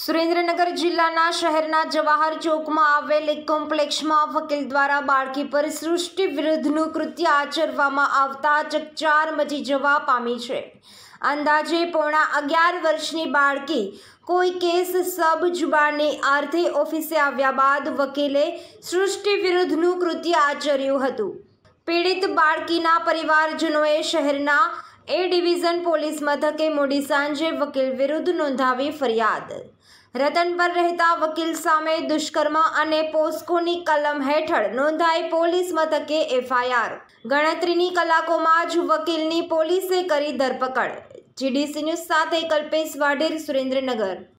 સુરેન્દ્રનગર જિલ્લાના શહેરના જવાહર ચોકમાં આવેલ એક કોમ્પ્લેક્ષમાં વકીલ દ્વારા બાળકી પર સૃષ્ટિ વિરુદ્ધનું કૃત્ય આચરવામાં આવતા ચકચાર મચી જવા પામી છે અંદાજે પોણા અગિયાર વર્ષની બાળકી કોઈ કેસ સબ જુબાની આર્થે ઓફિસે આવ્યા બાદ વકીલે સૃષ્ટિ વિરુદ્ધનું કૃત્ય આચર્યું હતું પીડિત બાળકીના પરિવારજનોએ શહેરના એ ડિવિઝન પોલીસ મથકે મોડી સાંજે વકીલ વિરુદ્ધ નોંધાવી ફરિયાદ રતન પર રહેતા વકીલ સામે દુષ્કર્મ અને પોસ્કોની કલમ હેઠળ નોંધાઈ પોલીસ મથકે એફઆઈઆર ગણતરીની કલાકોમાં જ વકીલની પોલીસે કરી ધરપકડ જીડીસી ન્યૂઝ સાથે કલ્પેશ વાઢેર સુરેન્દ્રનગર